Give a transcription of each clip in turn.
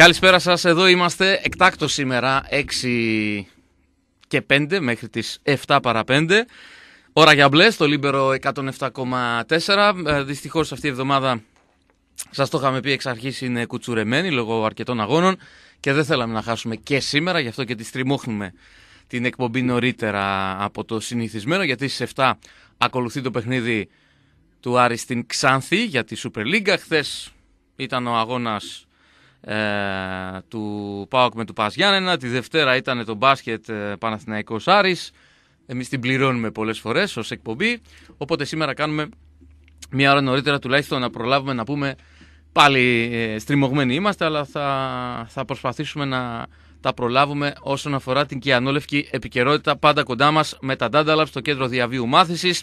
Καλησπέρα σας εδώ είμαστε εκτάκτος σήμερα 6 και 5 μέχρι τις 7 παρα 5. Ώρα για μπλε στο Λίμπερο 107,4. Ε, δυστυχώς αυτή η εβδομάδα σας το είχαμε πει εξ αρχής είναι κουτσουρεμένη λόγω αρκετών αγώνων και δεν θέλαμε να χάσουμε και σήμερα, γι' αυτό και τη στριμώχνουμε την εκπομπή νωρίτερα από το συνηθισμένο γιατί στις 7 ακολουθεί το παιχνίδι του Άρη στην Ξάνθη για τη Super League. Χθες ήταν ο αγώνας ε, του ΠΑΟΚ με του ΠΑΣ Γιάννενα. Τη Δευτέρα ήταν το μπάσκετ ε, Παναθηναϊκός Άρης. Εμείς την πληρώνουμε πολλές φορές ως εκπομπή. Οπότε σήμερα κάνουμε μία ώρα νωρίτερα τουλάχιστον να προλάβουμε να πούμε πάλι ε, στριμωγμένοι είμαστε αλλά θα, θα προσπαθήσουμε να τα προλάβουμε όσον αφορά την κιανόλευκη επικαιρότητα πάντα κοντά μας με τα Λαμπ στο κέντρο διαβίου μάθησης.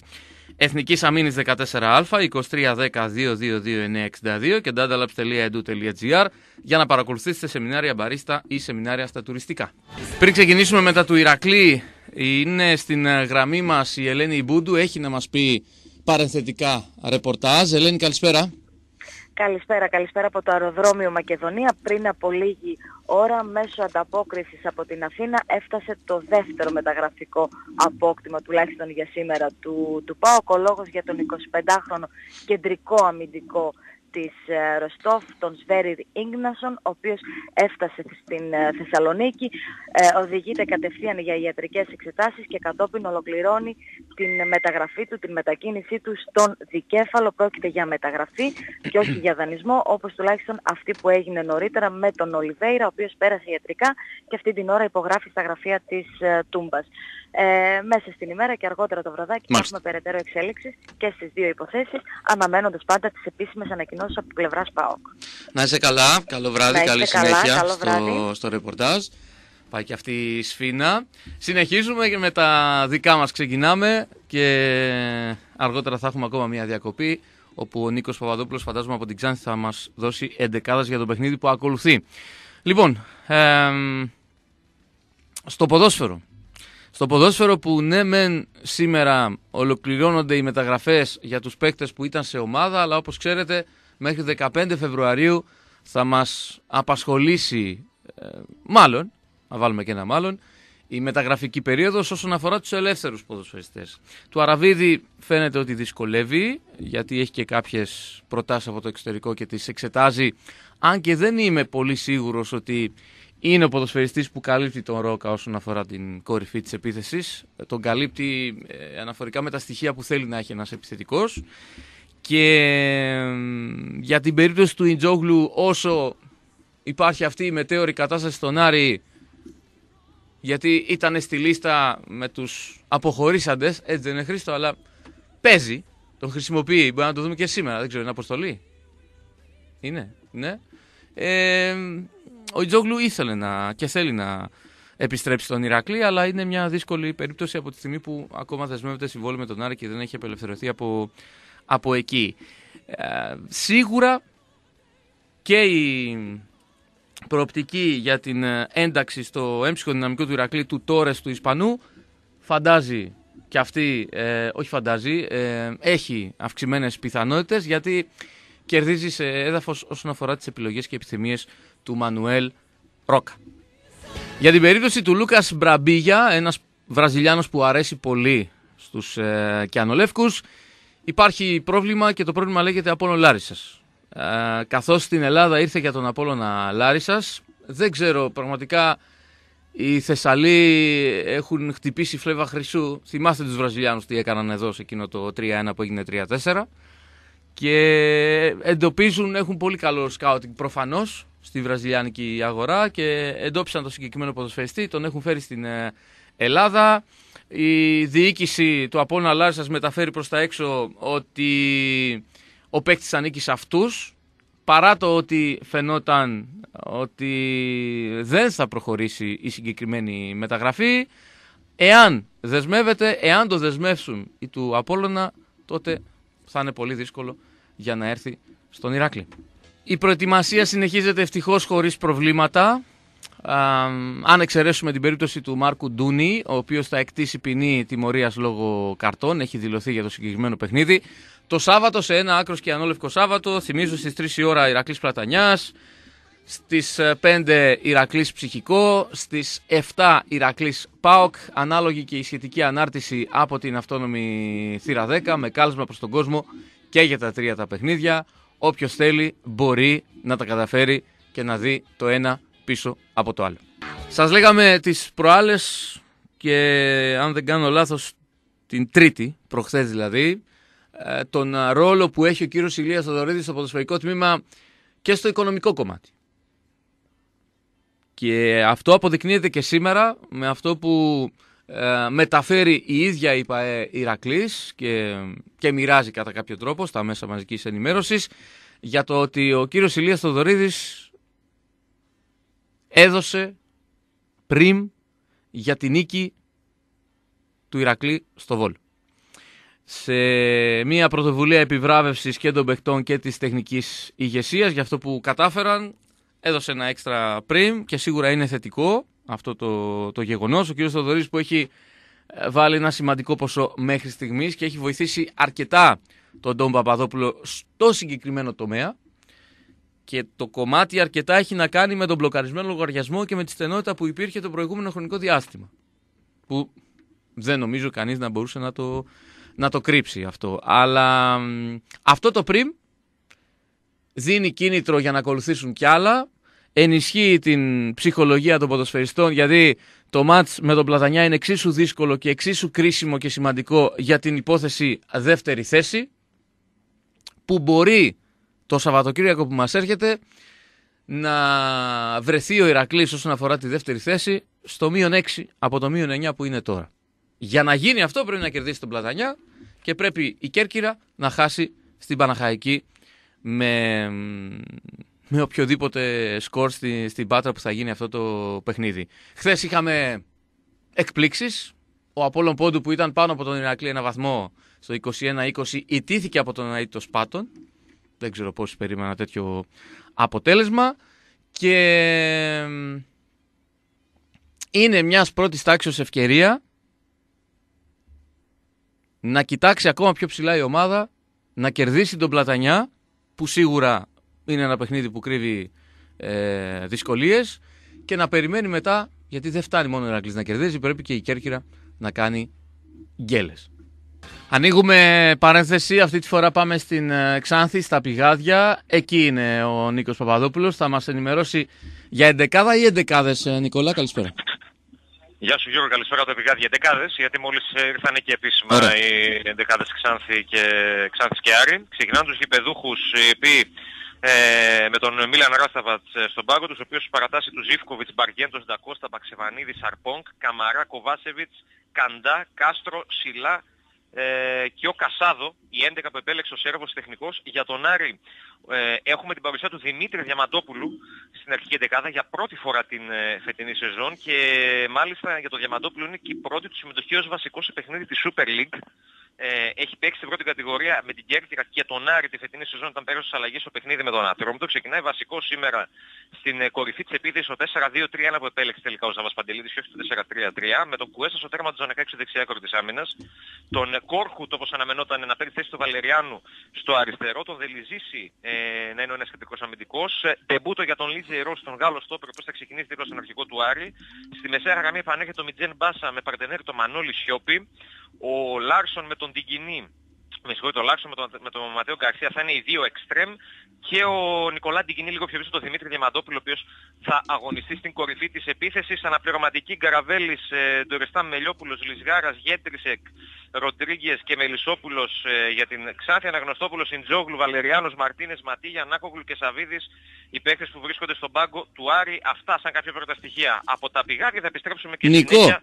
Εθνικής Αμήνης 14α 2310-222-962 και dandalabs.edu.gr για να παρακολουθήσετε σεμινάρια μπαρίστα ή σεμινάρια στα τουριστικά. Πριν ξεκινήσουμε μετά του Ηρακλή, είναι στην ε, γραμμή μας η Ελένη Ιμπούντου. Έχει να μας πει παρενθετικά ρεπορτάζ. Ελένη, καλησπέρα. Καλησπέρα, καλησπέρα από το αεροδρόμιο Μακεδονία. Πριν από λίγη ώρα, μέσω ανταπόκρισης από την Αθήνα, έφτασε το δεύτερο μεταγραφικό απόκτημα, τουλάχιστον για σήμερα, του, του ΠΑΟΚ. Ο λόγος για τον 25χρονο κεντρικό αμυντικό της ε, Ροστόφ, τον Σβέρι Ίγνασον, ο οποίος έφτασε στην ε, Θεσσαλονίκη, ε, οδηγείται κατευθείαν για ιατρικές εξετάσεις και κατόπιν ολοκληρώνει την μεταγραφή του, την μετακίνησή του στον δικέφαλο. Πρόκειται για μεταγραφή και όχι για δανεισμό, όπως τουλάχιστον αυτή που έγινε νωρίτερα με τον Ολιβέηρα, ο οποίος πέρασε ιατρικά και αυτή την ώρα υπογράφει στα γραφεία της Τούμπας ε, μέσα στην ημέρα και αργότερα το βραδάκι θα έχουμε περαιτέρω εξέλιξη και στις δύο υποθέσεις, αναμένοντας πάντα τις επίσημες ανακοινώσεις από πλευράς ΠΑΟΚ. Να είσαι καλά, καλό βράδυ, καλή συνέχεια στο, στο ρεπορτάζ. Πάει και αυτή η σφίνα. Συνεχίζουμε και με τα δικά μας ξεκινάμε και αργότερα θα έχουμε ακόμα μια διακοπή όπου ο Νίκος Παπαδόπουλος φαντάζομαι από την Ξάνθη θα μας δώσει εντεκάδας για το παιχνίδι που ακολουθεί. Λοιπόν, στο ποδόσφαιρο στο ποδόσφαιρο που ναι μεν σήμερα ολοκληρώνονται οι μεταγραφές για τους παίκτες που ήταν σε ομάδα αλλά όπως ξέρετε μέχρι 15 Φεβρουαρίου θα μας απασχολήσει ε, μάλλον, να βάλουμε και ένα μάλλον η μεταγραφική περίοδος όσον αφορά τους ελεύθερους ποδοσφαιριστές. Του Αραβίδη φαίνεται ότι δυσκολεύει γιατί έχει και κάποιες προτάσεις από το εξωτερικό και τις εξετάζει αν και δεν είμαι πολύ σίγουρος ότι είναι ο ποδοσφαιριστής που καλύπτει τον Ρόκα όσον αφορά την κορυφή της επίθεσης. Τον καλύπτει ε, αναφορικά με τα στοιχεία που θέλει να έχει ένας επιθετικός. Και για την περίπτωση του Ιντζόγλου, όσο υπάρχει αυτή η μετέωρη κατάσταση στον Άρη, γιατί ήταν στη λίστα με τους αποχωρήσαντες, έτσι δεν είναι Χρήστο, αλλά παίζει, τον χρησιμοποιεί, μπορεί να το δούμε και σήμερα, δεν ξέρω, είναι αποστολή. Είναι, ναι. Ε, ο Τζόγλου ήθελε να και θέλει να επιστρέψει στον Ηρακλή, αλλά είναι μια δύσκολη περίπτωση από τη στιγμή που ακόμα δεσμεύεται συμβόλαιο με τον Άρη και δεν έχει απελευθερωθεί από, από εκεί. Ε, σίγουρα και η προοπτική για την ε, ένταξη στο έμψυχο δυναμικό του Ηρακλή του Τόρες του Ισπανού φαντάζει και αυτή, ε, όχι φαντάζει, έχει αυξημένες πιθανότητες γιατί κερδίζει σε έδαφος όσον αφορά τις επιλογές και επιθυμίες του Μανουέλ Ρόκα. Για την περίπτωση του Λούκας Μπραμπίγια, ένας Βραζιλιάνος που αρέσει πολύ στους ε, υπάρχει πρόβλημα και το πρόβλημα λέγεται Απόλο Λάρισας. Ε, Καθώς στην Ελλάδα ήρθε για τον Απόλλωνα Λάρισας, δεν ξέρω πραγματικά. Οι Θεσσαλοί έχουν χτυπήσει φλέβα χρυσού. Θυμάστε τους Βραζιλιάνους τι έκαναν εδώ σε εκείνο το 3-1 που έγινε 3-4. Και εντοπίζουν, έχουν πολύ καλό σκάουτινγκ προφανώς στη βραζιλιάνικη αγορά και εντόπισαν το συγκεκριμένο ποδοσφαιριστή, τον έχουν φέρει στην ε, Ελλάδα. Η διοίκηση του Απόλλωνα Λάρισας μεταφέρει προς τα έξω ότι ο παίκτης ανήκει σε αυτούς, παρά το ότι φαινόταν ότι δεν θα προχωρήσει η συγκεκριμένη μεταγραφή. Εάν δεσμεύεται, εάν το δεσμεύσουν οι του Απόλλωνα, τότε θα είναι πολύ δύσκολο για να έρθει στον Ηράκλειο. Η προετοιμασία συνεχίζεται ευτυχώς χωρίς προβλήματα. αν εξαιρέσουμε την περίπτωση του Μάρκου Ντούνι, ο οποίος θα εκτίσει ποινή τιμωρίας λόγω καρτών, έχει δηλωθεί για το συγκεκριμένο παιχνίδι. Το Σάββατο, σε ένα άκρος και ανώλευκο Σάββατο, θυμίζω στις 3 η ώρα Ηρακλής Πλατανιάς, στις 5 ε, Ηρακλής Ψυχικό, στις 7 Ηρακλής ΠΑΟΚ, ανάλογη και η σχετική ανάρτηση από την αυτόνομη θύρα 10, με κάλεσμα προς τον κόσμο και για τα τρία τα παιχνίδια. Όποιος θέλει μπορεί να τα καταφέρει και να δει το ένα πίσω από το άλλο. Σας λέγαμε τις προάλλες και αν δεν κάνω λάθος την τρίτη, προχθές δηλαδή, ε, τον ρόλο που έχει ο κύριος Ηλίας Θοδωρίδης στο ποδοσφαιρικό τμήμα και στο οικονομικό κομμάτι. Και αυτό αποδεικνύεται και σήμερα με αυτό που ε, μεταφέρει η ίδια η ΠαΕ Ηρακλής και, και μοιράζει κατά κάποιο τρόπο στα μέσα μαζικής ενημέρωσης για το ότι ο κύριος Ηλίας Θοδωρίδης έδωσε πριμ για την νίκη του Ηρακλή στο Βόλ. Σε μια πρωτοβουλία επιβράβευσης και των παιχτών και της τεχνικής ηγεσίας για αυτό που κατάφεραν έδωσε ένα έξτρα πριμ και σίγουρα είναι θετικό αυτό το, το γεγονός. Ο κύριος Θοδωρή που έχει ε, βάλει ένα σημαντικό ποσό μέχρι στιγμής και έχει βοηθήσει αρκετά τον Ντόν Παπαδόπουλο στο συγκεκριμένο τομέα και το κομμάτι αρκετά έχει να κάνει με τον μπλοκαρισμένο λογαριασμό και με τη στενότητα που υπήρχε το προηγούμενο χρονικό διάστημα. Που δεν νομίζω κανείς να μπορούσε να το, να το κρύψει αυτό. Αλλά αυτό το πριν δίνει κίνητρο για να ακολουθήσουν κι άλλα ενισχύει την ψυχολογία των ποδοσφαιριστών γιατί το μάτς με τον Πλατανιά είναι εξίσου δύσκολο και εξίσου κρίσιμο και σημαντικό για την υπόθεση δεύτερη θέση που μπορεί το Σαββατοκύριακο που μας έρχεται να βρεθεί ο Ηρακλής όσον αφορά τη δεύτερη θέση στο μείον 6 από το μείον 9 που είναι τώρα. Για να γίνει αυτό πρέπει να κερδίσει τον Πλατανιά και πρέπει η Κέρκυρα να χάσει στην Παναχαϊκή με με οποιοδήποτε σκορ στη, στην πάτρα που θα γίνει αυτό το παιχνίδι. Χθες είχαμε εκπλήξεις. Ο Απόλλων Πόντου που ήταν πάνω από τον Ηρακλή ένα βαθμό στο 21-20 ιτήθηκε από τον Αίτητο Σπάτων. Δεν ξέρω πώς περίμενα τέτοιο αποτέλεσμα. Και είναι μιας πρώτης τάξης ευκαιρία να κοιτάξει ακόμα πιο ψηλά η ομάδα, να κερδίσει τον Πλατανιά που σίγουρα είναι ένα παιχνίδι που κρύβει ε, δυσκολίες και να περιμένει μετά, γιατί δεν φτάνει μόνο ο Ερακλής να κερδίζει, πρέπει και η Κέρκυρα να κάνει γκέλες. Ανοίγουμε παρένθεση, αυτή τη φορά πάμε στην ε, Ξάνθη, στα Πηγάδια. Εκεί είναι ο Νίκος Παπαδόπουλος. θα μας ενημερώσει για εντεκάδα ή εντεκάδες ε, Νικόλα, καλησπέρα. Γεια σου Γιώργο, καλησπέρα από τα Πηγάδια εντεκάδες, γιατί μόλις ε, ήρθαν και επίσημα Ωραία. οι εντεκάδες Ξάνθη και, Ξάνθης και Άρη. Ξεκινάνε τους γηπεδούχους, οι οποίοι ε, με τον Μίλαν Ράσταβατ ε, στον πάγκο τους, ο οποίος παρατάσσει τους Ζίφκοβιτς, Μπαργέντος, Ντακώστα, Μπαξεβανίδη, Σαρπόγκ, Καμαρά, Κοβάσεβιτς, Καντά, Κάστρο, Σιλά ε, και ο Κασάδο, η 11 που επέλεξε ο Σέρβος τεχνικός. Για τον Άρη ε, έχουμε την παρουσία του Δημήτρη Διαμαντόπουλου στην αρχική δεκάδα για πρώτη φορά την ε, φετινή σεζόν και μάλιστα για τον Διαμαντόπουλο είναι και η πρώτη του συμμετοχή ως βασικός σε παιχνίδι της Super League ε, έχει παίξει στην πρώτη κατηγορία με την Κέρκυρα και τον Άρη τη φετινή σεζόν όταν πέρασε αλλαγή αλλαγές στο παιχνίδι με τον το Ξεκινάει βασικό σήμερα στην ε, κορυφή της επίθεσης ο 4-2-3-1 που επέλεξε τελικά ο Ζαβας Παντελίδης και όχι το 4-3-3 με τον Κουέστα στο τέρμα του Ζανακάκη δεξιά κορυφή της άμυνας. Τον Κόρχουτ όπως αναμενόταν να παίρνει θέση του Βαλεριάνου στο αριστερό. Τον Δελιζήσι ε, να είναι ο ένας κεντρικός αμυντικός. Ε, τεμπούτο για τον Λίτζε Ρος, τον Γάλλο Στόπερ που θα ξεκινήσει δίπλα στον αρχικό του Άρη. Στη μεσαία γραμμή επανέρχεται το Μιτζέν Μπάσα με παρτενέρ το Μανώλη Σιώπη. Ο Λάρσον με τον Τιγκινή, με συγχωρείτε, ο Λάρσον με τον, με τον Ματέο Καρσία, θα είναι οι δύο εξτρέμ και ο Νικολά Ντιγκινή λίγο πιο πίσω τον Δημήτρη Διαμαντόπουλο, ο οποίος θα αγωνιστεί στην κορυφή της επίθεσης. Αναπληρωματική Γκαραβέλης, ε, Ντορεστά Μελιόπουλος, Λυσγάρας, Γέτρισεκ, Ροντρίγκες και Μελισσόπουλος ε, για την Ξάθη, Αναγνωστόπουλος, Ιντζόγλου, Βαλεριάνος, Μαρτίνες, Ματίγια, Νάκογλου και Σαβίδης, οι παίκτες που βρίσκονται στον πάγκο του Άρη. Αυτά σαν κάποια πρώτα στοιχεία. Από τα πηγάρια θα επιστρέψουμε και Νικό. συνέχεια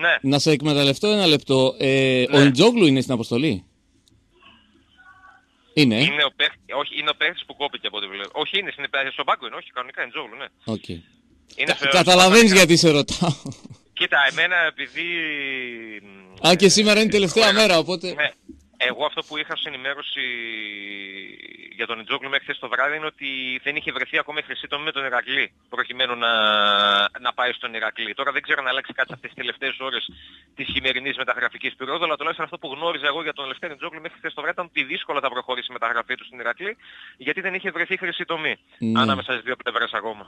ναι. Να σε εκμεταλλευτώ ένα λεπτό. Ε, ναι. Ο Ιντζόγλου είναι στην αποστολή. Είναι. είναι ο παίχ... Όχι, είναι ο που κόπηκε από ό,τι βλέπω. Όχι, είναι στην στο πάγκο, είναι. Όχι, κανονικά Τζόγλου, ναι. Okay. Καταλαβαίνει γιατί σε ρωτάω. Κοίτα, εμένα επειδή. Α, και σήμερα είναι η τελευταία μέρα, οπότε. Ναι. Εγώ αυτό που είχα ως ενημέρωση για τον Ιτζόγλου μέχρι χθες το βράδυ είναι ότι δεν είχε βρεθεί ακόμα η χρυσή τομή με τον Ηρακλή προκειμένου να, να πάει στον Ηρακλή. Τώρα δεν ξέρω αν αλλάξει κάτι αυτές τις τελευταίες ώρες της χειμερινής μεταγραφικής περίοδου, αλλά τουλάχιστον αυτό που γνώριζα εγώ για τον Ελευθέρη Ιτζόγλου μέχρι χθες το βράδυ ήταν ότι δύσκολα θα προχωρήσει η μεταγραφή του στην Ηρακλή, γιατί δεν είχε βρεθεί η χρυσή τομή ναι. ανάμεσα στις δύο πλευρές ακόμα.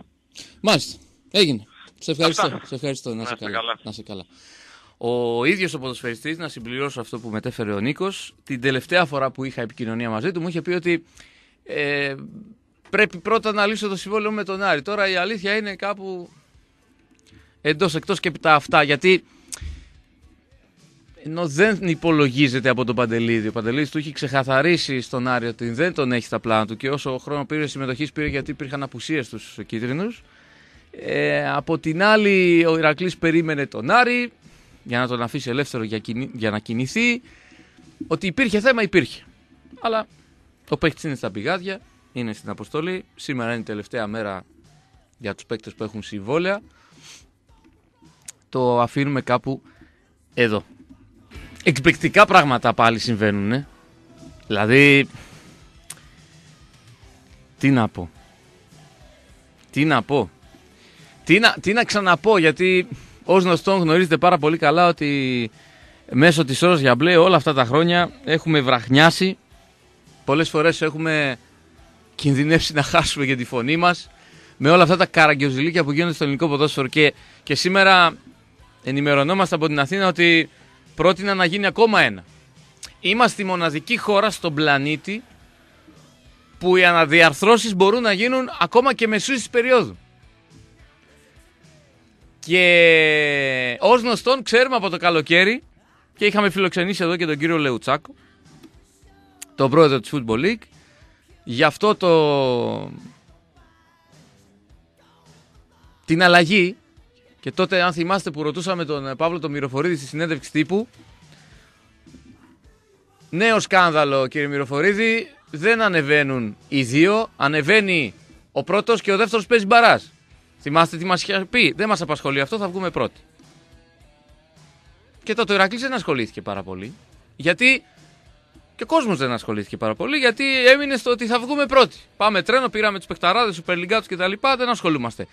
Μάλιστα. Έγινε. Σε ευχαριστώ. Σε ευχαριστώ. Να, να, να σε καλά ο ίδιος ο ποδοσφαιριστής, να συμπληρώσω αυτό που μετέφερε ο Νίκος, την τελευταία φορά που είχα επικοινωνία μαζί του, μου είχε πει ότι ε, πρέπει πρώτα να λύσω το συμβόλαιο με τον Άρη. Τώρα η αλήθεια είναι κάπου εντός εκτός και τα αυτά. Γιατί ενώ δεν υπολογίζεται από τον Παντελίδη. Ο Παντελίδης του είχε ξεκαθαρίσει στον Άρη ότι δεν τον έχει στα πλάνα του και όσο χρόνο πήρε συμμετοχής πήρε γιατί υπήρχαν απουσίες στους κίτρινους. Ε, από την άλλη, ο Ηρακλής περίμενε τον Άρη για να τον αφήσει ελεύθερο για, κινη... για να κινηθεί. Ότι υπήρχε θέμα, υπήρχε. Αλλά ο παίκτης είναι στα πηγάδια, είναι στην αποστολή. Σήμερα είναι η τελευταία μέρα για τους παίκτες που έχουν συμβόλαια. Το αφήνουμε κάπου εδώ. Εκπληκτικά πράγματα πάλι συμβαίνουν. Ε. Δηλαδή. Τι να πω. Τι να πω. Τι να, τι να ξαναπώ γιατί Ω γνωστόν, γνωρίζετε πάρα πολύ καλά ότι μέσω της ώρας για μπλε όλα αυτά τα χρόνια έχουμε βραχνιάσει. Πολλές φορές έχουμε κινδυνεύσει να χάσουμε και τη φωνή μας με όλα αυτά τα καραγκιοζηλίκια που γίνονται στο ελληνικό ποδόσφαιρο. Και, και σήμερα ενημερωνόμαστε από την Αθήνα ότι πρότεινα να γίνει ακόμα ένα. Είμαστε η μοναδική χώρα στον πλανήτη που οι αναδιαρθρώσεις μπορούν να γίνουν ακόμα και μεσούς της περίοδου. Και ως γνωστόν ξέρουμε από το καλοκαίρι και είχαμε φιλοξενήσει εδώ και τον κύριο Λεουτσάκο, τον πρόεδρο της Football League, γι' αυτό το... την αλλαγή και τότε αν θυμάστε που ρωτούσαμε τον Παύλο τον Μυροφορίδη στη συνέντευξη τύπου Νέο σκάνδαλο κύριε Μυροφορίδη, δεν ανεβαίνουν οι δύο, ανεβαίνει ο πρώτος και ο δεύτερος παίζει μπαράς. Θυμάστε τι μας είχε πει. Δεν μας απασχολεί αυτό, θα βγούμε πρώτοι. Και τότε ο Ηρακλής δεν ασχολήθηκε πάρα πολύ. Γιατί. Και ο κόσμος δεν ασχολήθηκε πάρα πολύ, γιατί έμεινε στο ότι θα βγούμε πρώτοι. Πάμε τρένο, πήραμε τους παιχταράδες, τους περλιγκάτους κτλ. Δεν ασχολούμαστε.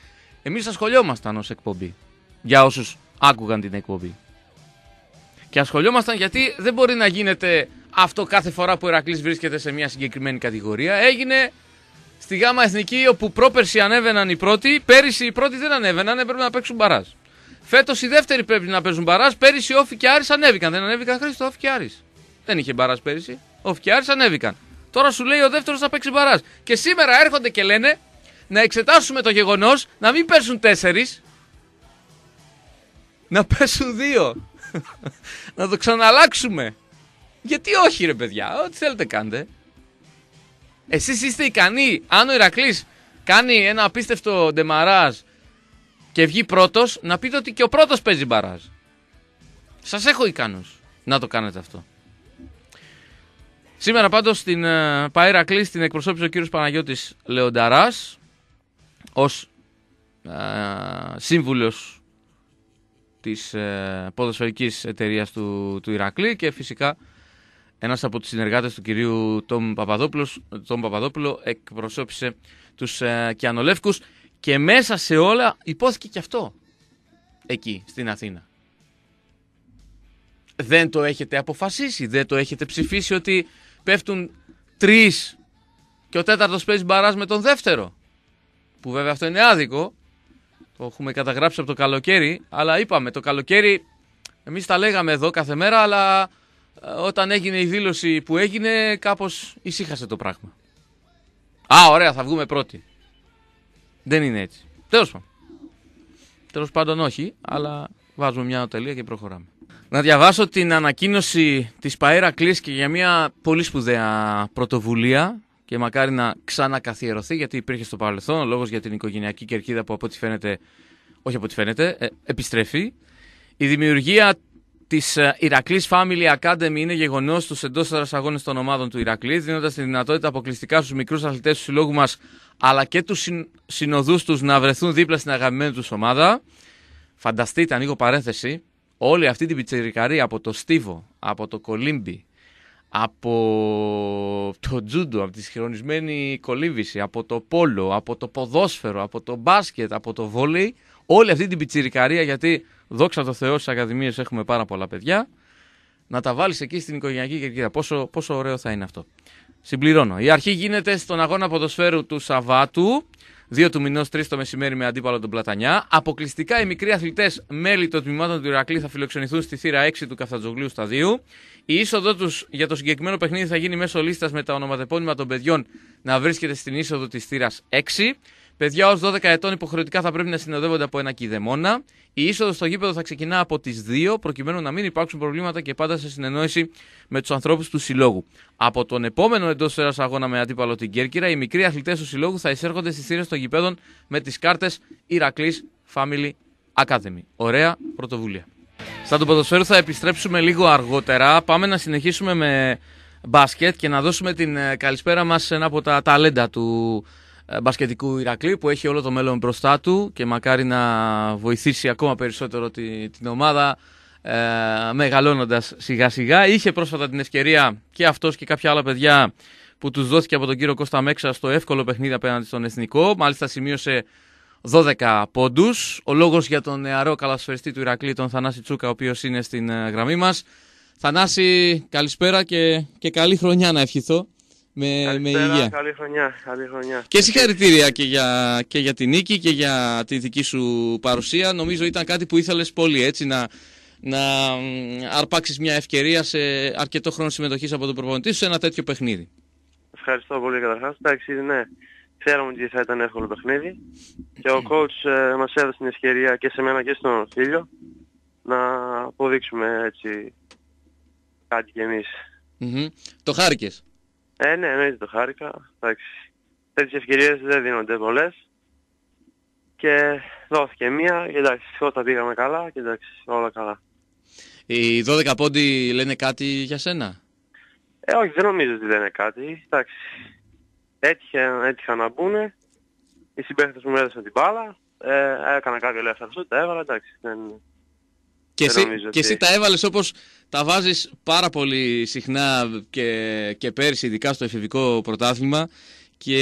Εμείς ασχολιόμασταν ως εκπομπή. Για όσους άκουγαν την εκπομπή. Και ασχολιόμασταν γιατί δεν μπορεί να γίνεται αυτό κάθε φορά που ο Ηρακλής βρίσκεται σε μια συγκεκριμένη κατηγορία. Έγινε στη ΓΑΜΑ Εθνική, όπου πρόπερσι ανέβαιναν οι πρώτοι, πέρυσι οι πρώτοι δεν ανέβαιναν, έπρεπε να παίξουν μπαρά. Φέτος οι δεύτεροι πρέπει να παίζουν μπαρά, Πέρυσι Όφη και Άρης ανέβηκαν. Δεν ανέβηκαν Χρήστο, Όφη και Άρης. Δεν είχε μπαρά πέρυσι. Όφη και Άρης ανέβηκαν. Τώρα σου λέει ο δεύτερος θα παίξει μπαρά. Και σήμερα έρχονται και λένε να εξετάσουμε το γεγονός να μην πέσουν τέσσερις. Να πέσουν δύο. να το ξαναλάξουμε. Γιατί όχι ρε παιδιά, ό,τι θέλετε κάντε. Εσείς είστε ικανοί, αν ο Ηρακλής κάνει ένα απίστευτο ντεμαράζ και βγει πρώτος, να πείτε ότι και ο πρώτος παίζει μπαράζ. Σας έχω ικανούς να το κάνετε αυτό. Σήμερα πάντως στην uh, ε, Κλή την εκπροσώπησε ο κύριος Παναγιώτης Λεονταράς ως uh, σύμβουλος της uh, ποδοσφαιρικής εταιρείας του, του Ηρακλή και φυσικά ένας από τους συνεργάτες του κυρίου Τόμ Παπαδόπουλος, Τόμ εκπροσώπησε τους ε, Κιανολεύκους και μέσα σε όλα υπόθηκε και αυτό εκεί στην Αθήνα. Δεν το έχετε αποφασίσει, δεν το έχετε ψηφίσει ότι πέφτουν τρεις και ο τέταρτος παίζει μπαρά με τον δεύτερο. Που βέβαια αυτό είναι άδικο. Το έχουμε καταγράψει από το καλοκαίρι, αλλά είπαμε το καλοκαίρι. Εμείς τα λέγαμε εδώ κάθε μέρα, αλλά ε, όταν έγινε η δήλωση που έγινε, κάπως ησύχασε το πράγμα. Α, ωραία, θα βγούμε πρώτοι. Δεν είναι έτσι. Τέλος πάντων. Τέλος πάντων, όχι, αλλά βάζουμε μια τελεία και προχωράμε. Να διαβάσω την ανακοίνωση της Παέρα Κλής και για μια πολύ σπουδαία πρωτοβουλία και μακάρι να ξανακαθιερωθεί γιατί υπήρχε στο παρελθόν ο λόγος για την οικογενειακή κερκίδα που από ό,τι φαίνεται, όχι από ό,τι φαίνεται, ε, επιστρέφει. Η δημιουργία της ε, Ηρακλής Family Academy είναι γεγονός στου εντός έδρας αγώνες των ομάδων του Ηρακλής, δίνοντας τη δυνατότητα αποκλειστικά στους μικρούς αθλητές του συλλόγου μας αλλά και τους συνοδούς τους να βρεθούν δίπλα στην αγαπημένη τους ομάδα. Φανταστείτε, ανοίγω παρένθεση, όλη αυτή την πιτσερικαρία από το Στίβο, από το Κολύμπι, από το τζούντο, από τη συγχρονισμένη κολύβηση, από το πόλο, από το ποδόσφαιρο, από το μπάσκετ, από το βόλεϊ, όλη αυτή την πιτσιρικαρία γιατί δόξα τω Θεώ στις ακαδημίες έχουμε πάρα πολλά παιδιά, να τα βάλεις εκεί στην οικογενειακή κερκίδα. Πόσο, πόσο ωραίο θα είναι αυτό. Συμπληρώνω. Η αρχή γίνεται στον αγώνα ποδοσφαίρου του Σαββάτου. 2 του μηνός, 3 το μεσημέρι με αντίπαλο τον Πλατανιά. Αποκλειστικά οι μικροί αθλητές μέλη των τμήματων του Ηρακλή θα φιλοξενηθούν στη θύρα 6 του Καφτατζογλίου Σταδίου. Η είσοδο τους για το συγκεκριμένο παιχνίδι θα γίνει μέσω λίστας με τα ονοματεπώνυμα των παιδιών να βρίσκεται στην είσοδο της θύρας 6. Παιδιά ως 12 ετών υποχρεωτικά θα πρέπει να συνοδεύονται από ένα κηδεμόνα. Η είσοδος στο γήπεδο θα ξεκινά από τις 2, προκειμένου να μην υπάρξουν προβλήματα και πάντα σε συνεννόηση με τους ανθρώπους του συλλόγου. Από τον επόμενο εντός έρα αγώνα με αντίπαλο την Κέρκυρα, οι μικροί αθλητές του συλλόγου θα εισέρχονται στις θύρες των γηπέδων με τις κάρτες Ηρακλής Family Academy. Ωραία πρωτοβουλία. Στα του ποδοσφαίρου θα επιστρέψουμε λίγο αργότερα. Πάμε να συνεχίσουμε με μπάσκετ και να δώσουμε την ε, καλησπέρα μας σε ένα από τα ταλέντα του ε, μπασκετικού Ηρακλή που έχει όλο το μέλλον μπροστά του και μακάρι να βοηθήσει ακόμα περισσότερο τη, την ομάδα ε, μεγαλώνοντας σιγά σιγά. Είχε πρόσφατα την ευκαιρία και αυτός και κάποια άλλα παιδιά που τους δόθηκε από τον κύριο Κώστα Μέξα στο εύκολο παιχνίδι απέναντι στον Εθνικό. Μάλιστα σημείωσε 12 πόντους. Ο λόγος για τον νεαρό καλασφαιριστή του Ηρακλή, τον Θανάση Τσούκα, ο οποίος είναι στην ε, γραμμή μας. Θανάση, καλησπέρα και, και καλή χρονιά να ευχηθώ με, με υγεία. Καλή χρονιά, καλή χρονιά. Και συγχαρητήρια και για, και για τη νίκη και για τη δική σου παρουσία. Νομίζω ήταν κάτι που ήθελες πολύ έτσι να, να αρπάξεις μια ευκαιρία σε αρκετό χρόνο συμμετοχής από τον προπονητή σου σε ένα τέτοιο παιχνίδι. Ευχαριστώ πολύ καταρχάς. Εντάξει, ναι. Ξέραμε ότι θα ήταν εύκολο παιχνίδι και ο coach ε, μας έδωσε την ευκαιρία και σε μένα και στον φίλιο να αποδείξουμε έτσι κάτι κι εμείς. Mm -hmm. Το χάρηκες. Ε, ναι, εννοείται το χάρηκα. Εντάξει. Τέτοιες ευκαιρίες δεν δίνονται πολλές. Και δόθηκε μία εντάξει, τα πήγαμε καλά και εντάξει, όλα καλά. Οι 12 πόντι λένε κάτι για σένα? Ε, όχι, δεν νομίζω ότι λένε κάτι. Εντάξει, έτυχε, έτυχα να μπουν. Οι συμπαίχτες μου έδωσαν την μπάλα. Ε, έκανα κάποια λεφτά σου, τα έβαλα, εντάξει, δεν, και εσύ, τα έβαλες όπως τα βάζεις πάρα πολύ συχνά και, και πέρσι, ειδικά στο εφηβικό πρωτάθλημα. Και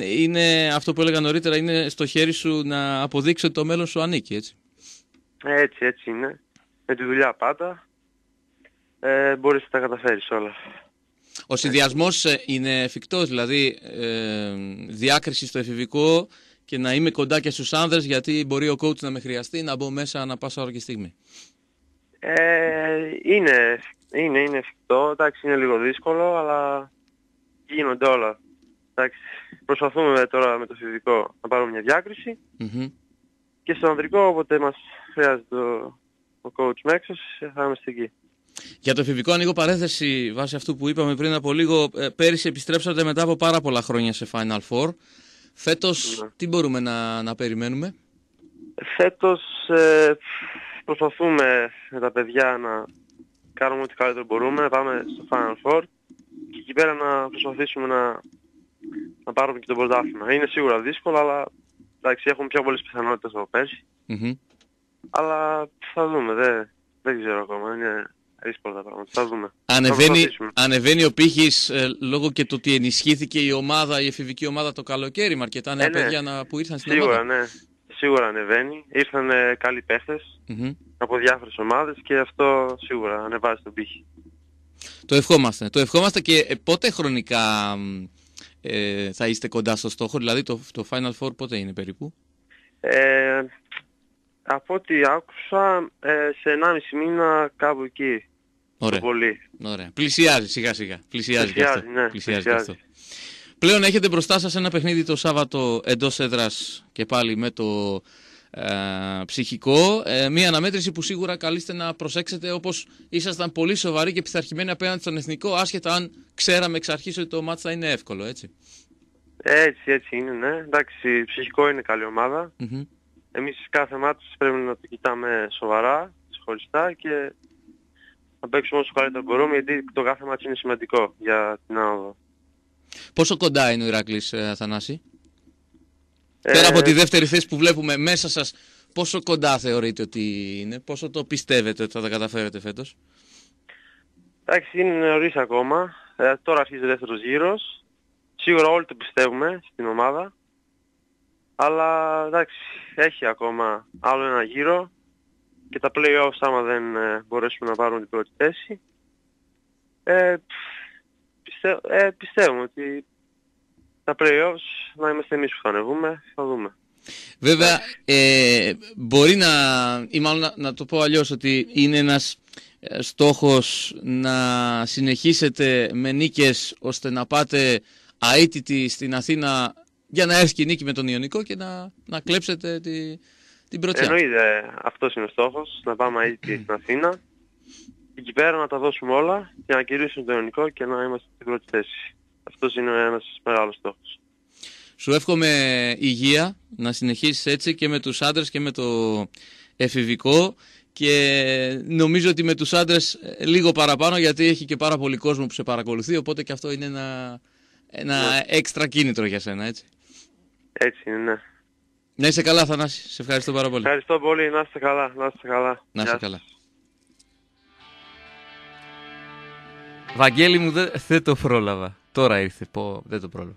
είναι αυτό που έλεγα νωρίτερα, είναι στο χέρι σου να αποδείξει ότι το μέλλον σου ανήκει, έτσι. Έτσι, έτσι είναι. Με τη δουλειά πάντα ε, μπορείς να τα καταφέρεις όλα. Ο συνδυασμός ε, είναι εφικτός, δηλαδή ε, διάκριση στο εφηβικό και να είμαι κοντά και στους άνδρες γιατί μπορεί ο coach να με χρειαστεί να μπω μέσα να πάσα ώρα και στιγμή. Ε, είναι, είναι, είναι εφικτό. Εντάξει, είναι λίγο δύσκολο, αλλά γίνονται όλα. Εντάξει, προσπαθούμε τώρα με το φυσικό να πάρουμε μια διάκριση. Και στο ανδρικό, όποτε μας χρειάζεται ο, ο coach Μέξος, θα είμαστε εκεί. Για το εφηβικό ανοίγω παρέθεση βάσει αυτού που είπαμε πριν από λίγο. Ε, πέρυσι επιστρέψατε μετά από πάρα πολλά χρόνια σε Final Four. Φέτος ναι. τι μπορούμε να, να περιμένουμε. Φέτος ε, προσπαθούμε με τα παιδιά να κάνουμε ό,τι καλύτερο μπορούμε, πάμε στο Final Four και εκεί πέρα να προσπαθήσουμε να, να πάρουμε και το πρωτάθλημα. Είναι σίγουρα δύσκολο, αλλά εντάξει, έχουμε πιο πολλές πιθανότητες από πέρσι. Αλλά θα δούμε, δεν, δεν ξέρω ακόμα δύσκολα Θα δούμε. Ανεβαίνει, θα ο πύχης ε, λόγω και του ότι ενισχύθηκε η ομάδα, η εφηβική ομάδα το καλοκαίρι μα αρκετά νέα ε, ναι. παιδιά να, που ήρθαν στην Σίγουρα, Ναι. Σίγουρα ανεβαίνει. Ήρθαν ε, καλοι παιχτε παίχτες από διάφορες ομάδες και αυτό σίγουρα ανεβάζει τον πύχη. Το ευχόμαστε. Το ευχόμαστε και ε, πότε χρονικά ε, θα είστε κοντά στο στόχο, δηλαδή το, το Final Four πότε είναι περίπου. Ε, από ό,τι άκουσα, ε, σε 1,5 μήνα κάπου εκεί Ωραία. Πολύ. Ωραία. Πλησιάζει σιγά σιγά. Πλησιάζει, πλησιάζει, Ναι, Πλέον έχετε μπροστά σας ένα παιχνίδι το Σάββατο εντός έδρας και πάλι με το ε, ψυχικό. Ε, μία αναμέτρηση που σίγουρα καλείστε να προσέξετε όπως ήσασταν πολύ σοβαροί και πειθαρχημένοι απέναντι στον εθνικό άσχετα αν ξέραμε εξ αρχής ότι το μάτς θα είναι εύκολο, έτσι. Έτσι, έτσι είναι, ναι. Εντάξει, ψυχικό είναι καλή ομάδα. Mm-hmm. Εμείς κάθε μάτς πρέπει να το κοιτάμε σοβαρά, ξεχωριστά και να παίξουμε όσο καλύτερα μπορούμε, γιατί το κάθε μάτσο είναι σημαντικό για την άνοδο. Πόσο κοντά είναι ο Ηράκλης, ε, Αθανάση? Ε, Πέρα από τη δεύτερη θέση που βλέπουμε μέσα σας, πόσο κοντά θεωρείτε ότι είναι, πόσο το πιστεύετε ότι θα τα καταφέρετε φέτος? Εντάξει, είναι νωρίς ακόμα. Ε, τώρα αρχίζει ο δεύτερος γύρος. Σίγουρα όλοι το πιστεύουμε στην ομάδα. Αλλά εντάξει, έχει ακόμα άλλο ένα γύρο και τα play-offs άμα δεν ε, μπορέσουμε να πάρουμε την πρώτη θέση. Ε, ε, πιστεύουμε ότι τα play-offs να είμαστε εμείς που θα ανεβούμε, θα δούμε. Βέβαια, ε, μπορεί να, ή μάλλον να, το πω αλλιώς, ότι είναι ένας στόχος να συνεχίσετε με νίκες ώστε να πάτε αίτητοι στην Αθήνα για να έρθει η νίκη με τον Ιωνικό και να, να κλέψετε τη, την πρωτιά. Εννοείται αυτός είναι ο στόχος να πάμε έτσι στην Αθήνα. Εκεί πέρα να τα δώσουμε όλα και να κυρίσουμε το ελληνικό και να είμαστε στην πρώτη θέση. Αυτός είναι ένας μεγάλος στόχος. Σου εύχομαι υγεία, να συνεχίσεις έτσι και με τους άντρες και με το εφηβικό και νομίζω ότι με τους άντρες ε, λίγο παραπάνω γιατί έχει και πάρα πολύ κόσμο που σε παρακολουθεί οπότε και αυτό είναι ένα, ένα ναι. έξτρα κίνητρο για σένα έτσι. Έτσι είναι ναι. Να είσαι καλά Θανάση, σε ευχαριστώ πάρα πολύ. Ευχαριστώ πολύ, να είστε καλά, να είστε καλά. Να είστε καλά. Βαγγέλη μου, δεν το πρόλαβα. Τώρα ήρθε, πω, δεν το πρόλαβα.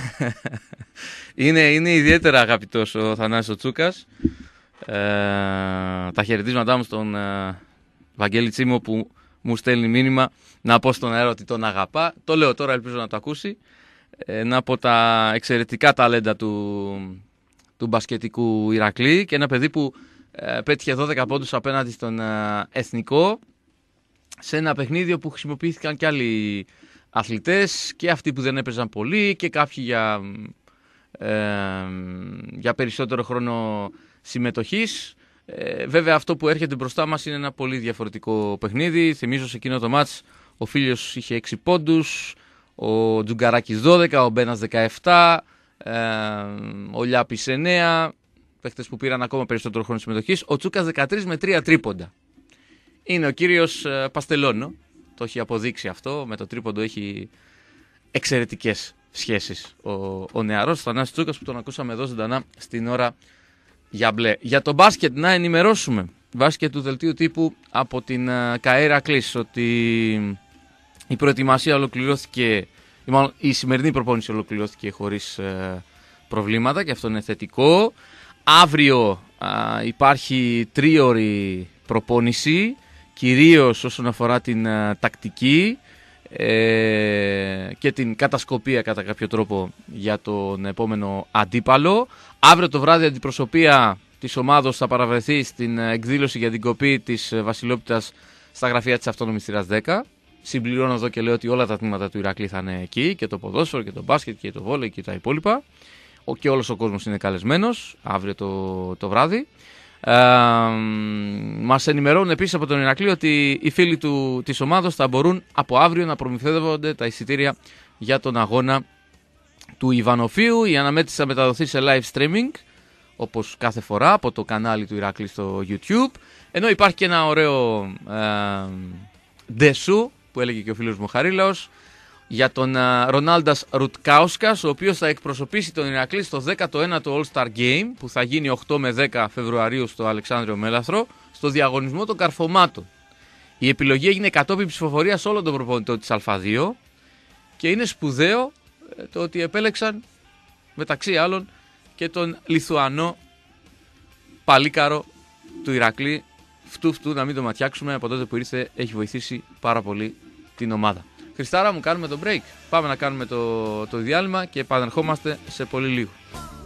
είναι, είναι ιδιαίτερα αγαπητός ο Θανάσης ο Τσούκας. Ε, τα χαιρετίσματά μου στον ε, Βαγγέλη Τσίμο που μου στέλνει μήνυμα να πω στον αέρα ότι τον αγαπά. Το λέω τώρα, ελπίζω να το ακούσει ένα από τα εξαιρετικά ταλέντα του, του μπασκετικού Ηρακλή και ένα παιδί που ε, πέτυχε 12 πόντους απέναντι στον ε, Εθνικό σε ένα παιχνίδι που χρησιμοποιήθηκαν και άλλοι αθλητές και αυτοί που δεν έπαιζαν πολύ και κάποιοι για, ε, για περισσότερο χρόνο συμμετοχής. βέβαια αυτό που έρχεται μπροστά μας είναι ένα πολύ διαφορετικό παιχνίδι. Θυμίζω σε εκείνο το μάτς ο Φίλιος είχε 6 πόντους, ο Τζουγκαράκης 12, ο Μπένας 17, ε, ο Λιάπης 9, παίχτες που πήραν ακόμα περισσότερο χρόνο συμμετοχής, ο Τσούκας 13 με 3 τρίποντα. Είναι ο κύριος ε, Παστελόνο, το έχει αποδείξει αυτό, με το τρίποντο έχει εξαιρετικές σχέσεις ο, ο νεαρός Θανάσης Τσούκας που τον ακούσαμε εδώ ζωντανά στην ώρα για μπλε. Για το μπάσκετ να ενημερώσουμε, μπάσκετ του δελτίου τύπου από την ε, Καέρα Κλής, ότι η προετοιμασία ολοκληρώθηκε, μάλλον, η σημερινή προπόνηση ολοκληρώθηκε χωρίς ε, προβλήματα και αυτό είναι θετικό. Αύριο υπάρχει τρίωρη προπόνηση, κυρίως όσον αφορά την ε, τακτική ε, και την κατασκοπία κατά κάποιο τρόπο για τον επόμενο αντίπαλο. Αύριο το βράδυ αντιπροσωπεία της ομάδος θα παραβρεθεί στην ε, εκδήλωση για την κοπή της Βασιλόπιτας στα γραφεία της Αυτόνομης 10 συμπληρώνω εδώ και λέω ότι όλα τα τμήματα του Ηρακλή θα είναι εκεί και το ποδόσφαιρο και το μπάσκετ και το βόλεϊ και τα υπόλοιπα και όλος ο κόσμος είναι καλεσμένος αύριο το, το βράδυ ε, μας ενημερώνουν επίσης από τον Ηρακλή ότι οι φίλοι του, της θα μπορούν από αύριο να προμηθεύονται τα εισιτήρια για τον αγώνα του Ιβανοφίου η αναμέτρηση θα μεταδοθεί σε live streaming όπως κάθε φορά από το κανάλι του Ηρακλή στο YouTube ενώ υπάρχει και ένα ωραίο ντεσού που έλεγε και ο φίλος μου Χαρίλαος, για τον Ρονάλντας Ρουτκάουσκας, ο οποίος θα εκπροσωπήσει τον Ηρακλή στο 19ο All Star Game που θα γίνει 8 με 10 Φεβρουαρίου στο Αλεξάνδριο Μέλαθρο, στο διαγωνισμό των καρφωμάτων. Η επιλογή έγινε κατόπιν ψηφοφορίας όλων των προπονητών της Α2 και είναι σπουδαίο ε, το ότι επέλεξαν μεταξύ άλλων και τον Λιθουανό παλίκαρο του Ηρακλή. Φτουφτου, να μην το ματιάξουμε από τότε που ήρθε έχει βοηθήσει πάρα πολύ την ομάδα. Χριστάρα μου κάνουμε το break. Πάμε να κάνουμε το, το διάλειμμα και επανερχόμαστε σε πολύ λίγο.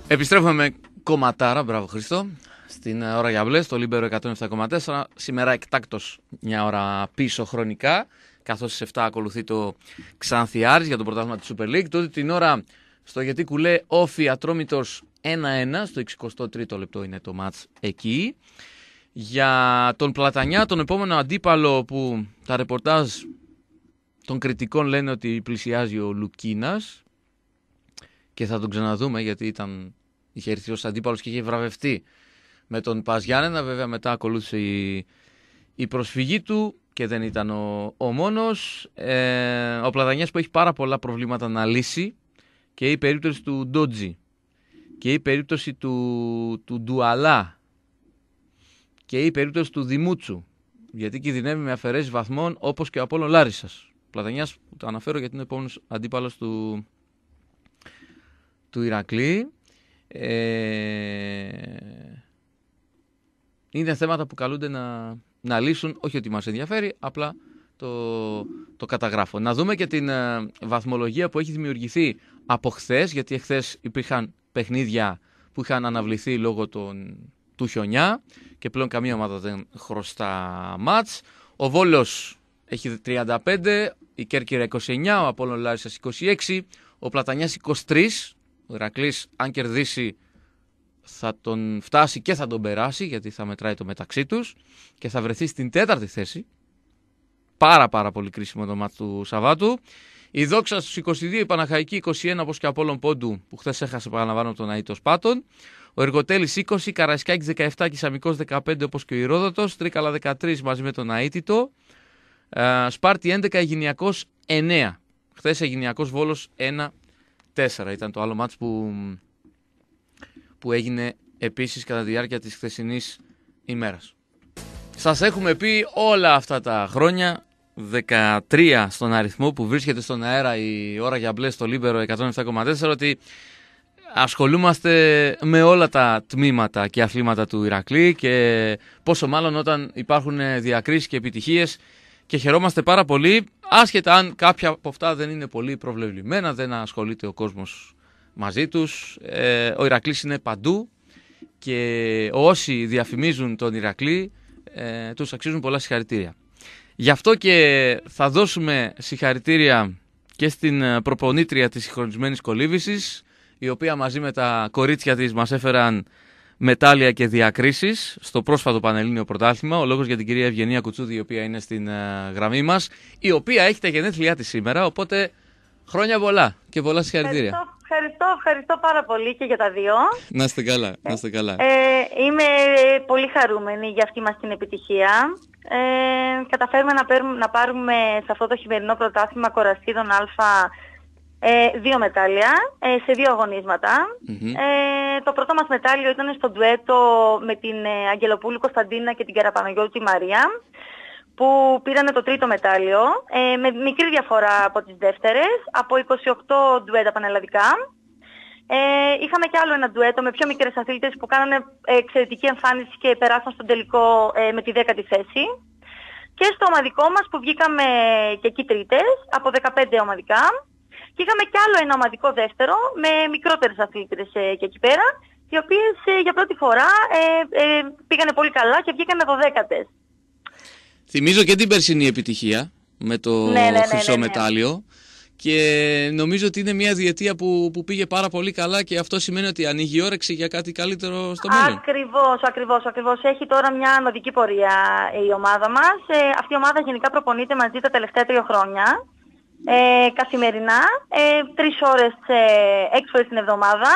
Επιστρέφουμε με κομματάρα, μπράβο Χριστό, στην ε, ώρα για μπλες, στο Λίμπερο 107,4. Σήμερα εκτάκτος μια ώρα πίσω χρονικά, καθώς στις 7 ακολουθεί το Ξανθιάρης για το πρωτάθλημα της Super League. Τότε την ώρα στο γιατί κουλέ όφι ατρόμητος 1-1, στο 63ο λεπτό είναι το μάτς εκεί. Για τον Πλατανιά, τον επόμενο αντίπαλο που τα ρεπορτάζ των κριτικών λένε ότι πλησιάζει ο Λουκίνας και θα τον ξαναδούμε γιατί ήταν, είχε έρθει ως αντίπαλος και είχε βραβευτεί με τον Πας Βέβαια μετά ακολούθησε η, προσφυγή του και δεν ήταν ο, ο μόνος. Ε, ο Πλατανιάς που έχει πάρα πολλά προβλήματα να λύσει και η περίπτωση του Ντότζι και η περίπτωση του, του Ντουαλά και η περίπτωση του Δημούτσου γιατί κινδυνεύει με αφαιρέσεις βαθμών όπως και ο Απόλλων Λάρισσας. Πλατανιάς που το αναφέρω γιατί είναι ο επόμενος αντίπαλος του, του Ηρακλή. Ε, είναι θέματα που καλούνται να, να λύσουν, όχι ότι μας ενδιαφέρει, απλά το, το καταγράφω. Να δούμε και την ε, βαθμολογία που έχει δημιουργηθεί από χθες, γιατί χθες υπήρχαν παιχνίδια που είχαν αναβληθεί λόγω των, του χιονιά και πλέον καμία ομάδα δεν χρωστά μάτς. Ο Βόλος έχει 35, η Κέρκυρα 29, ο Απόλλων Λάρισας 26, ο Πλατανιάς 23, ο Ηρακλής αν κερδίσει θα τον φτάσει και θα τον περάσει γιατί θα μετράει το μεταξύ τους και θα βρεθεί στην τέταρτη θέση. Πάρα πάρα πολύ κρίσιμο το μάτι του Σαββάτου. Η δόξα στους 22, η Παναχαϊκή 21 όπως και Απόλλων Πόντου που χθες έχασε παραλαμβάνω τον Αίτος Σπάτων. Ο Εργοτέλης 20, Καρασκάκης 17 και Σαμικός 15 όπως και ο Ηρόδοτος, Τρίκαλα 13 μαζί με τον Αίτητο. Ε, Σπάρτη 11, Αιγυνιακός 9. Χθε αιγυνιακος βόλο Βόλος 1-4. Ήταν το άλλο μάτς που, που έγινε επίσης κατά τη διάρκεια της χθεσινής ημέρας. Σας έχουμε πει όλα αυτά τα χρόνια, 13 στον αριθμό που βρίσκεται στον αέρα η ώρα για μπλε στο Λίμπερο 107,4 ότι ασχολούμαστε με όλα τα τμήματα και αθλήματα του Ηρακλή και πόσο μάλλον όταν υπάρχουν διακρίσεις και επιτυχίες και χαιρόμαστε πάρα πολύ, άσχετα αν κάποια από αυτά δεν είναι πολύ προβλεβλημένα, δεν ασχολείται ο κόσμος μαζί τους. Ε, ο Ηρακλής είναι παντού και όσοι διαφημίζουν τον Ηρακλή ε, τους αξίζουν πολλά συγχαρητήρια. Γι' αυτό και θα δώσουμε συγχαρητήρια και στην ε, προπονήτρια της συγχρονισμένης κολύβησης, η οποία μαζί με τα κορίτσια της μας έφεραν μετάλλια και διακρίσεις στο πρόσφατο Πανελλήνιο Πρωτάθλημα. Ο λόγος για την κυρία Ευγενία Κουτσούδη, η οποία είναι στην ε, γραμμή μας, η οποία έχει τα γενέθλιά της σήμερα. Οπότε χρόνια πολλά και πολλά συγχαρητήρια. Ευχαριστώ, ευχαριστώ, ευχαριστώ πάρα πολύ και για τα δύο. Να είστε καλά, να είστε καλά. Ε, είμαι πολύ χαρούμενη για αυτή μας την επιτυχία. Ε, καταφέρουμε να, να πάρουμε σε αυτό το χειμερινό πρωτάθλημα Κορασίδων Α ε, δύο μετάλλια ε, σε δύο Ε, το πρώτο μας μετάλλιο ήταν στο ντουέτο με την ε, Αγγελοπούλη Κωνσταντίνα και την Καραπαναγιώτη Μαρία που πήρανε το τρίτο μετάλλιο ε, με μικρή διαφορά από τις δεύτερες, από 28 ντουέτα πανελλαδικά. Ε, είχαμε και άλλο ένα ντουέτο με πιο μικρές αθλήτες που κάνανε εξαιρετική εμφάνιση και περάσαν στον τελικό με τη δέκατη θέση. Και στο ομαδικό μας που βγήκαμε και εκεί τρίτες, από 15 ομαδικά. Και είχαμε κι άλλο ένα ομαδικό δεύτερο με μικρότερες αθλήτρες ε, και εκεί πέρα, οι οποίες ε, για πρώτη φορά ε, πήγανε πολύ καλά και βγήκαν βγήκανε δωδέκατες. Θυμίζω και την περσινή επιτυχία με το ναι, ναι, ναι, ναι χρυσό μετάλλιο. Και νομίζω ότι είναι μια διετία που, που πήγε πάρα πολύ καλά και αυτό σημαίνει ότι ανοίγει όρεξη για κάτι καλύτερο στο μέλλον. Ακριβώς, ακριβώς, ακριβώς. Έχει τώρα μια ανωδική πορεία η ομάδα μας. αυτή η ομάδα γενικά προπονείται μαζί τα τελευταία τρία χρόνια ε, καθημερινά, ε, τρεις ώρες, ε, έξι την εβδομάδα.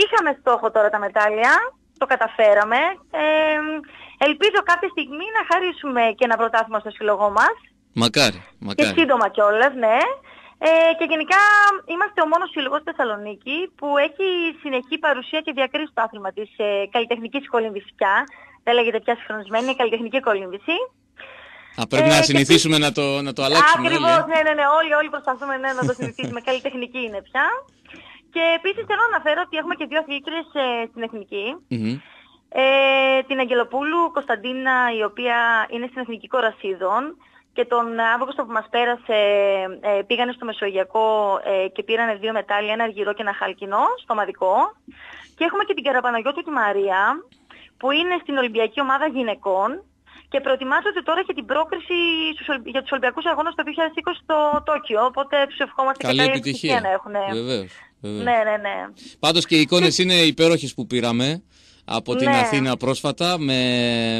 Είχαμε στόχο τώρα τα μετάλλια, το καταφέραμε. Ε, ελπίζω κάποια στιγμή να χαρίσουμε και ένα πρωτάθλημα στο σύλλογό μας. Μακάρι, μακάρι. Και σύντομα κιόλας, ναι. Ε, και γενικά είμαστε ο μόνος σύλλογος στη Θεσσαλονίκη που έχει συνεχή παρουσία και διακρίση το άθλημα της ε, καλλιτεχνικής κολυμβησιά. Δεν λέγεται πια συγχρονισμένη, είναι καλλιτεχνική κολύμβηση. Α, πρέπει ε, να συνηθίσουμε να, το, να το αλλάξουμε. Ακριβώς, ε. ναι, ναι, ναι. Όλοι, όλοι προσπαθούμε ναι, να το συνηθίσουμε. Καλή τεχνική είναι πια. Και επίσης θέλω να αναφέρω ότι έχουμε και δύο αθλήτριες ε, στην εθνικη Ε, την Αγγελοπούλου Κωνσταντίνα, η οποία είναι στην Εθνική Κορασίδων και τον Αύγουστο που μας πέρασε ε, πήγανε στο Μεσογειακό ε, και πήρανε δύο μετάλλια, ένα αργυρό και ένα χαλκινό, στο Μαδικό. Και έχουμε και την Καραπαναγιώτη τη Μαρία, που είναι στην Ολυμπιακή Ομάδα Γυναικών και προετοιμάζονται τώρα για την πρόκριση για τους Ολυμπιακούς Αγώνες το 2020 στο Τόκιο. Οπότε τους ευχόμαστε καλή και καλή επιτυχία να έχουν. Ναι, ναι, ναι. Πάντως και οι εικόνες είναι υπέροχες που πήραμε από την ναι. Αθήνα πρόσφατα με,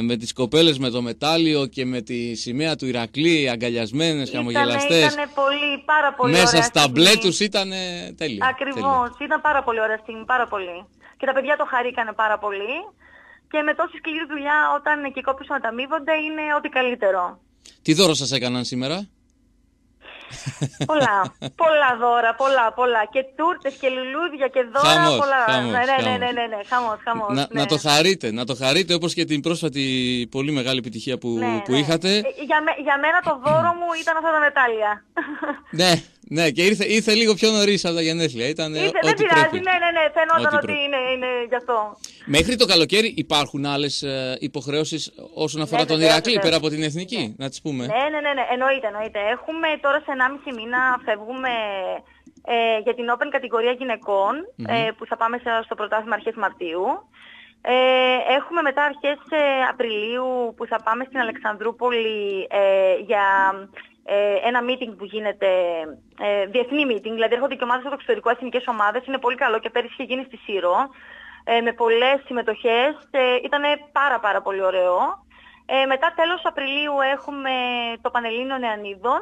με τις κοπέλες με το μετάλλιο και με τη σημαία του Ηρακλή αγκαλιασμένες, χαμογελαστέ. χαμογελαστές Ήταν πολύ, πάρα πολύ Μέσα στα μπλε τους ήταν τέλειο Ακριβώς, ήταν πάρα πολύ ωραία στιγμή, πάρα πολύ Και τα παιδιά το χαρήκανε πάρα πολύ και με τόση σκληρή δουλειά όταν και τα ανταμείβονται είναι ό,τι καλύτερο. Τι δώρο σας έκαναν σήμερα? πολλά, πολλά δώρα, πολλά, πολλά. Και τούρτες και λουλούδια και δώρα. Χαμός, πολλά. Ναι, χαμός, ναι, ναι, ναι, ναι, ναι, χαμός, χαμός, να, ναι. το χαρείτε, να το χαρείτε όπως και την πρόσφατη πολύ μεγάλη επιτυχία που, ναι, είχατε. Ε, για, για μένα το δώρο μου ήταν αυτά τα μετάλλια. ναι, Ναι, και ήρθε, λίγο πιο νωρίς από τα γενέθλια. Ήταν ε, ήρθε, δεν πειράζει, πρέπει. ναι, ναι, ναι, φαινόταν ότι, είναι, είναι γι' αυτό. Μέχρι το καλοκαίρι υπάρχουν άλλες υποχρεώσεις όσον αφορά ναι, τον Ηρακλή πέρα από την εθνική, ναι. να τις πούμε. Ναι, ναι, ναι, ναι, εννοείται, εννοείται. Έχουμε τώρα σε 1,5 μήνα φεύγουμε ε, για την Open κατηγορία ε, που θα πάμε στο πρωτάθλημα αρχές Μαρτίου. Ε, έχουμε μετά αρχές ε, Απριλίου που θα πάμε στην Αλεξανδρούπολη για ε, ένα meeting που γίνεται, ε, διεθνή meeting, δηλαδή έρχονται και ομάδες από το εξωτερικό, εθνικές ομάδες, είναι πολύ καλό και πέρυσι είχε γίνει στη Σύρο, ε, με πολλές συμμετοχές, ε, ήταν πάρα πάρα πολύ ωραίο. Ε, μετά τέλος Απριλίου έχουμε το Πανελλήνιο Νεανίδων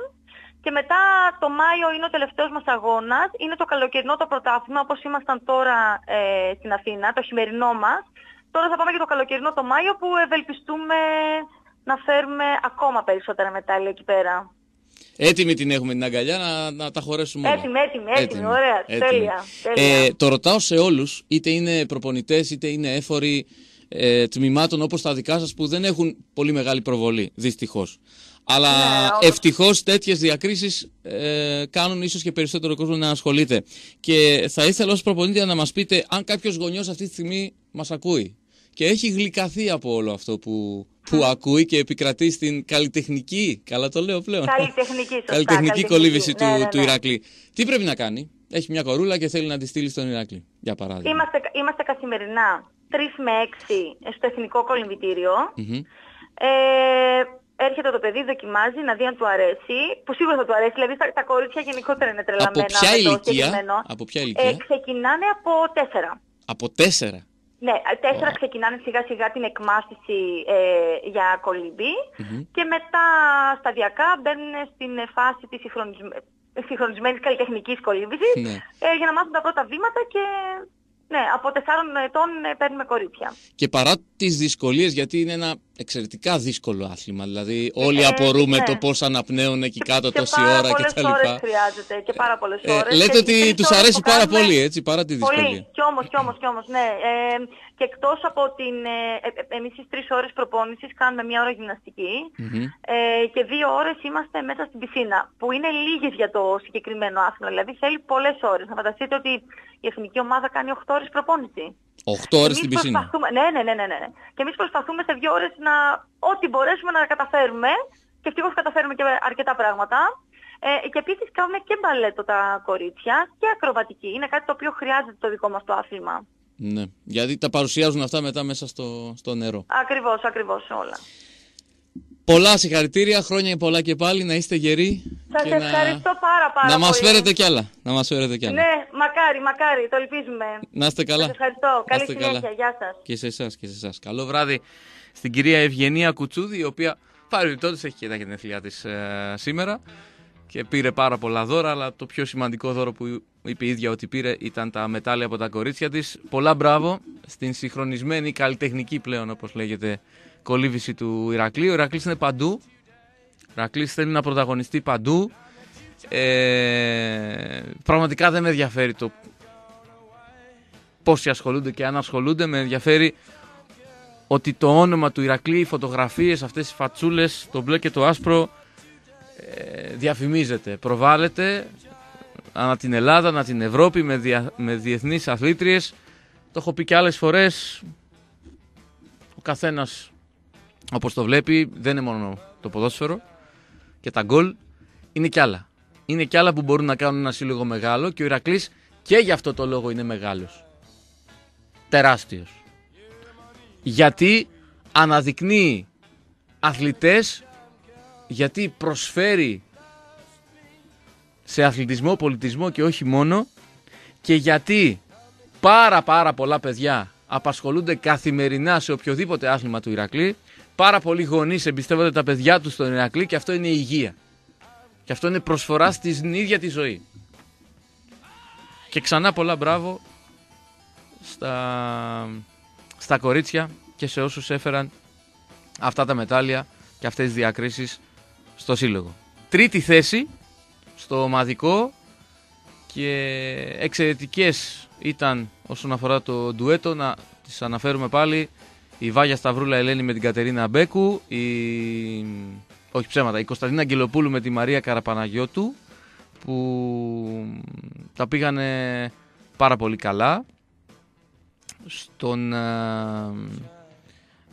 και μετά το Μάιο είναι ο τελευταίος μας αγώνας, είναι το καλοκαιρινό το πρωτάθλημα όπως ήμασταν τώρα ε, στην Αθήνα, το χειμερινό μας. Τώρα θα πάμε και το καλοκαιρινό το Μάιο που ευελπιστούμε να φέρουμε ακόμα περισσότερα μετάλλια εκεί πέρα. Έτοιμη την έχουμε την αγκαλιά να, να τα χωρέσουμε όλα. Έτοιμη, έτοιμη, έτοιμη, ωραία, τέλεια. Ε, το ρωτάω σε όλους, είτε είναι προπονητές, είτε είναι έφοροι ε, τμήματων όπως τα δικά σας που δεν έχουν πολύ μεγάλη προβολή, δυστυχώς. Αλλά ναι, ευτυχώς τέτοιες διακρίσεις ε, κάνουν ίσως και περισσότερο κόσμο να ασχολείται. Και θα ήθελα ως προπονητή να μας πείτε αν κάποιος γονιός αυτή τη στιγμή μας ακούει και έχει γλυκαθεί από όλο αυτό που, που ακούει και επικρατεί στην καλλιτεχνική, καλά το λέω πλέον, καλλιτεχνική, σωστά, καλλιτεχνική κολύβηση ναι, ναι, του, ναι, Ηρακλή. Τι πρέπει να κάνει, έχει μια κορούλα και θέλει να τη στείλει στον Ηρακλή, για παράδειγμα. Είμαστε, είμαστε καθημερινά 3 με 6 στο εθνικο Κολυμπητήριο, Ε, έρχεται το παιδί, δοκιμάζει να δει αν του αρέσει, που σίγουρα θα του αρέσει, δηλαδή τα, κορίτσια γενικότερα είναι τρελαμένα. Από ποια ε, ηλικία, από ποια ηλικία? Ε, ξεκινάνε από τέσσερα. Από τέσσερα. Ναι, τέσσερα oh. ξεκινάνε σιγά σιγά την εκμάστηση ε, για κολυμπη και μετά σταδιακά μπαίνουν στην φάση της συγχρονισμένης καλλιτεχνικής κολύμβησης ναι. ε, για να μάθουν τα πρώτα βήματα και ναι, από τεσσάρων ετών ε, παίρνουμε κορίτσια. Και παρά τις γιατί είναι ένα εξαιρετικά δύσκολο άθλημα. Δηλαδή, ε, όλοι ε, απορούμε ναι. το πώς αναπνέουν εκεί κάτω και τόση Και ώρα κτλ. ώρε χρειάζεται και πάρα πολλές ώρε. Ε, λέτε ότι του αρέσει πάρα πολύ, έτσι, παρά τη δυσκολία. Πολύ. Κι όμως, κι όμως, κι όμως, ναι. Ε, και εκτός από την. Ε, ε Εμείς τις τρεις ώρες προπόνησης κάνουμε μία ώρα ε, και δύο ώρες είμαστε μέσα στην πισίνα. Που είναι λίγες για το συγκεκριμένο άθλημα. Δηλαδή, θέλει πολλές ώρες. Να φανταστείτε ότι η εθνική ομάδα κάνει 8 ώρες προπόνηση. 8 ώρες στην πισίνα. Ναι, ναι, ναι, ναι, ναι. Και εμείς προσπαθούμε σε 2 ώρες να... ό,τι μπορέσουμε να καταφέρουμε. Και ευτυχώς καταφέρουμε και αρκετά πράγματα. Ε, και επίσης κάνουμε και μπαλέτο τα κορίτσια και ακροβατική. Είναι κάτι το οποίο χρειάζεται το δικό μας το άθλημα. Ναι, γιατί τα παρουσιάζουν αυτά μετά μέσα στο, στο νερό. Ακριβώς, ακριβώς όλα. Πολλά συγχαρητήρια, χρόνια πολλά και πάλι, να είστε γεροί. Σας ευχαριστώ να... πάρα πάρα να πολύ. Να φέρετε κι άλλα. Να μας φέρετε κι άλλα. Ναι, μακάρι, μακάρι, το ελπίζουμε. Να είστε καλά. Σας ευχαριστώ. Καλή συνέχεια, καλά. γεια σας. Και σε εσάς και σε εσάς. Καλό βράδυ στην κυρία Ευγενία Κουτσούδη, η οποία παρεμπιπτόντως έχει και τα γενέθλιά της ε, σήμερα και πήρε πάρα πολλά δώρα, αλλά το πιο σημαντικό δώρο που είπε η ίδια ότι πήρε ήταν τα μετάλλια από τα κορίτσια της. Πολλά μπράβο στην συγχρονισμένη καλλιτεχνική πλέον, όπως λέγεται κολύβηση του Ηρακλή. Ο Ηρακλής είναι παντού. Ο Ηρακλής θέλει να πρωταγωνιστεί παντού. Ε, πραγματικά δεν με ενδιαφέρει το πόσοι ασχολούνται και αν ασχολούνται. Με ενδιαφέρει ότι το όνομα του Ηρακλή, οι φωτογραφίες, αυτές οι φατσούλες, το μπλε και το άσπρο ε, διαφημίζεται, προβάλλεται ανά την Ελλάδα, ανά την Ευρώπη με, δια, με διεθνείς αθλήτριες. Το έχω πει και άλλες φορές, ο καθένας Όπως το βλέπει, δεν είναι μόνο το ποδόσφαιρο και τα γκολ, είναι κι άλλα. Είναι κι άλλα που μπορούν να κάνουν ένα σύλλογο μεγάλο και ο Ηρακλής και γι' αυτό το λόγο είναι μεγάλος. Τεράστιος. Γιατί αναδεικνύει αθλητές γιατί προσφέρει σε αθλητισμό, πολιτισμό και όχι μόνο και γιατί πάρα πάρα πολλά παιδιά απασχολούνται καθημερινά σε οποιοδήποτε άθλημα του Ηρακλή Πάρα πολλοί γονείς εμπιστεύονται τα παιδιά τους στον Ηρακλή και αυτό είναι υγεία. Και αυτό είναι προσφορά στην ίδια τη ζωή. Και ξανά πολλά μπράβο στα, στα κορίτσια και σε όσους έφεραν αυτά τα μετάλλια και αυτές τις διακρίσεις στο σύλλογο. Τρίτη θέση στο ομαδικό και εξαιρετικές ήταν όσον αφορά το ντουέτο να τις αναφέρουμε πάλι η Βάγια Σταυρούλα Ελένη με την Κατερίνα Μπέκου, η... όχι ψέματα, η Κωνσταντίνα Αγγελοπούλου με τη Μαρία Καραπαναγιώτου που τα πήγανε πάρα πολύ καλά στον, ε,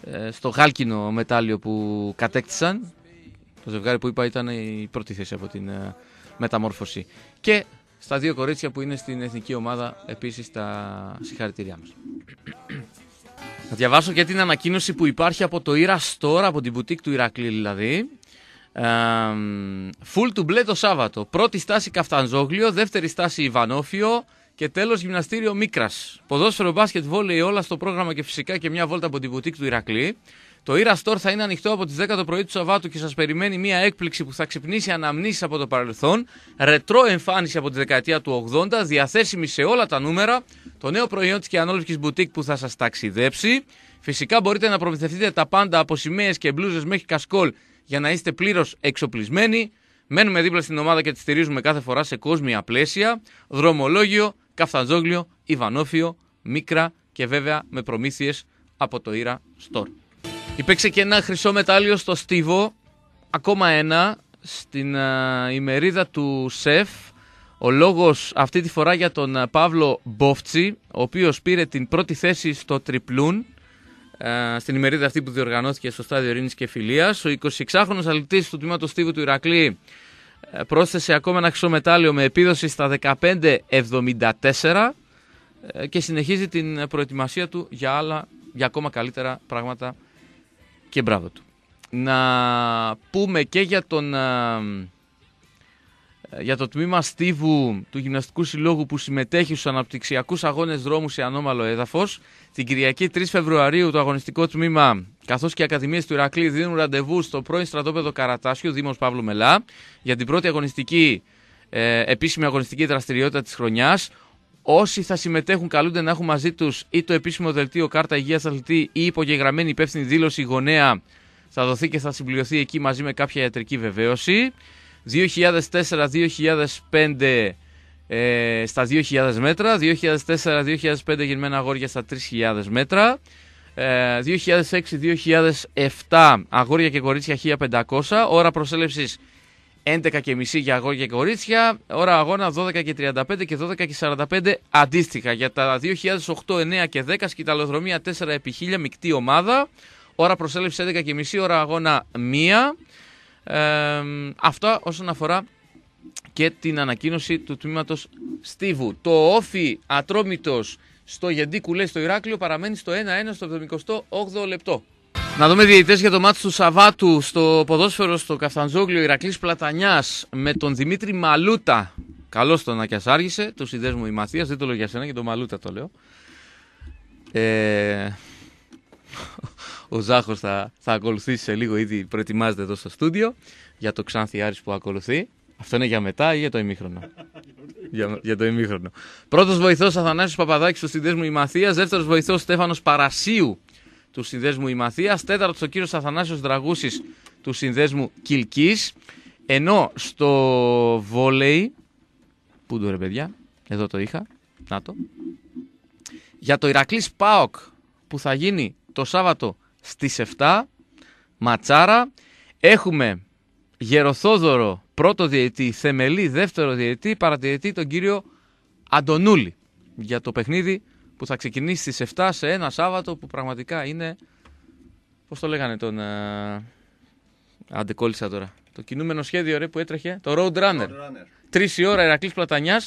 ε, στο χαλκίνο μετάλλιο που κατέκτησαν. Το ζευγάρι που είπα ήταν η πρώτη θέση από την ε, μεταμόρφωση. Και στα δύο κορίτσια που είναι στην εθνική ομάδα επίσης τα συγχαρητήριά μας. Θα διαβάσω και την ανακοίνωση που υπάρχει από το Ήρας Store, από την boutique του Ηρακλή δηλαδή. Φουλ του μπλε το Σάββατο. Πρώτη στάση Καφτανζόγλιο, δεύτερη στάση Ιβανόφιο και τέλος γυμναστήριο Μίκρας. Ποδόσφαιρο, μπάσκετ, βόλεϊ όλα στο πρόγραμμα και φυσικά και μια βόλτα από την boutique του Ηρακλή. Το Ira Store θα είναι ανοιχτό από τις 10 το πρωί του Σαββάτου και σας περιμένει μια έκπληξη που θα ξυπνήσει αναμνήσεις από το παρελθόν, ρετρό εμφάνιση από τη δεκαετία του 80, διαθέσιμη σε όλα τα νούμερα, το νέο προϊόν και ανώλυφη Μπουτίκ που θα σας ταξιδέψει. Φυσικά μπορείτε να προμηθευτείτε τα πάντα από σημαίες και μπλούζες μέχρι κασκόλ για να είστε πλήρως εξοπλισμένοι. Μένουμε δίπλα στην ομάδα και τη στηρίζουμε κάθε φορά σε κόσμια πλαίσια. Δρομολόγιο, Καφτανζόγλιο, Ιβανόφιο, Μίκρα και βέβαια με προμήθειες από το Ira Store. Υπήρξε και ένα χρυσό μετάλλιο στο Στίβο, ακόμα ένα, στην ημερίδα του ΣΕΦ. Ο λόγος αυτή τη φορά για τον α, Παύλο Μπόφτσι, ο οποίος πήρε την πρώτη θέση στο τριπλούν, στην ημερίδα αυτή που διοργανώθηκε στο Στάδιο Ειρήνης και Φιλίας. Ο 26χρονος αλητής του τμήματος Στίβου του Ηρακλή πρόσθεσε ακόμα ένα χρυσό μετάλλιο με επίδοση στα 15.74 και συνεχίζει την προετοιμασία του για, άλλα, για ακόμα καλύτερα πράγματα και μπράβο του. Να πούμε και για τον ε, για το τμήμα στίβου του Γυμναστικού Συλλόγου που συμμετέχει στους αναπτυξιακούς αγώνες δρόμους σε ανώμαλο έδαφος. Την Κυριακή 3 Φεβρουαρίου το αγωνιστικό τμήμα καθώς και οι Ακαδημίες του Ηρακλή δίνουν ραντεβού στο πρώην στρατόπεδο Καρατάσιο, Δήμος Παύλου Μελά, για την πρώτη αγωνιστική, ε, επίσημη αγωνιστική δραστηριότητα της χρονιάς. Όσοι θα συμμετέχουν καλούνται να έχουν μαζί τους ή το επίσημο δελτίο κάρτα υγείας αθλητή ή υπογεγραμμένη υπεύθυνη δήλωση γονέα. Θα δοθεί και θα συμπληρωθεί εκεί μαζί με κάποια ιατρική βεβαίωση. 2004-2005 ε, στα 2.000 μέτρα, 2004-2005 γεννημένα αγόρια στα 3.000 μέτρα, ε, 2006-2007 αγόρια και κορίτσια 1.500, ώρα προσέλευσης 11.30 για αγόρια και κορίτσια, ώρα αγώνα 12.35 και 12.45 αντίστοιχα. Για τα 2008, 9 και 10 σκηταλοδρομία 4 επί 1000 μεικτή ομάδα, ώρα προσέλευση 11.30, ώρα αγώνα 1. Ε, αυτά όσον αφορά και την ανακοίνωση του τμήματος Στίβου. Το όφι ατρόμητος στο Γεντή Κουλέ στο Ηράκλειο παραμένει στο 1-1 στο 78 λεπτό. Να δούμε διαιτητέ για το μάτι του Σαββάτου στο ποδόσφαιρο στο Καφτανζόγλιο Ηρακλής Πλατανιάς με τον Δημήτρη Μαλούτα. Καλώς το να και το συνδέσμο η Μαθίας, δεν το λέω για σένα και τον Μαλούτα το λέω. Ε, ο Ζάχος θα, θα ακολουθήσει σε λίγο, ήδη προετοιμάζεται εδώ στο στούντιο για το ξανθιάρι που ακολουθεί. Αυτό είναι για μετά ή για το ημίχρονο. για, για, το ημίχρονο. Πρώτος βοηθός Αθανάσιος Παπαδάκης στο συνδέσμο η Μαθίας, δεύτερος βοηθός Στέφανος Παρασίου του συνδέσμου Ημαθία. Τέταρτος ο κύριος Αθανάσιος Δραγούσης του συνδέσμου Κυλκής. Ενώ στο βόλεϊ. Πού το ρε παιδιά, εδώ το είχα. Να το. Για το Ηρακλής ΠΑΟΚ που θα γίνει το Σάββατο στις 7, Ματσάρα, έχουμε Γεροθόδωρο πρώτο διετή, Θεμελή δεύτερο διετή, παρατηρητή τον κύριο Αντωνούλη για το παιχνίδι που θα ξεκινήσει στις 7 σε ένα Σάββατο που πραγματικά είναι. Πώς το λέγανε τον. Ε, Αντεκόλλησα τώρα. Το κινούμενο σχέδιο ρε, που έτρεχε. Το Road Runner. Τρεις η ώρα Ερακλή Πλατανιά.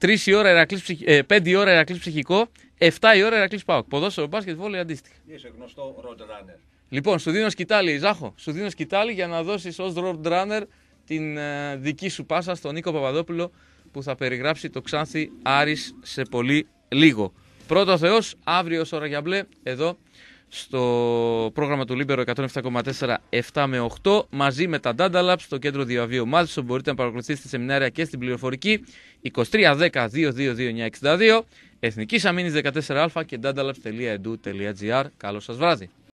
3 ώρα Ερακλής, ε, 5 ώρα Ερακλής Ψυχικό, 7 η ώρα Ερακλής ε, Πάοκ. Ποδόσφαιρο μπάσκετ βόλεϊ, αντίστοιχα. Είσαι γνωστό road runner. Λοιπόν, σου δίνω σκητάλη, Ζάχο. Σου δίνω σκητάλη για να δώσεις ως road runner την ε, δική σου πάσα στον Νίκο Παπαδόπουλο που θα περιγράψει το Ξάνθη Άρης σε πολύ λίγο. Πρώτο Θεός, Θεός, αύριο ώρα για μπλε, εδώ στο πρόγραμμα του Λίμπερο 107,4 7 με 8 μαζί με τα Dada Labs στο κέντρο διαβίου Μάλιστα Μπορείτε να παρακολουθήσετε σεμινάρια και στην πληροφορική 2310-222962 962 Εθνικής Αμήνης 14α και datalabs.edu.gr Καλό σας βράδυ!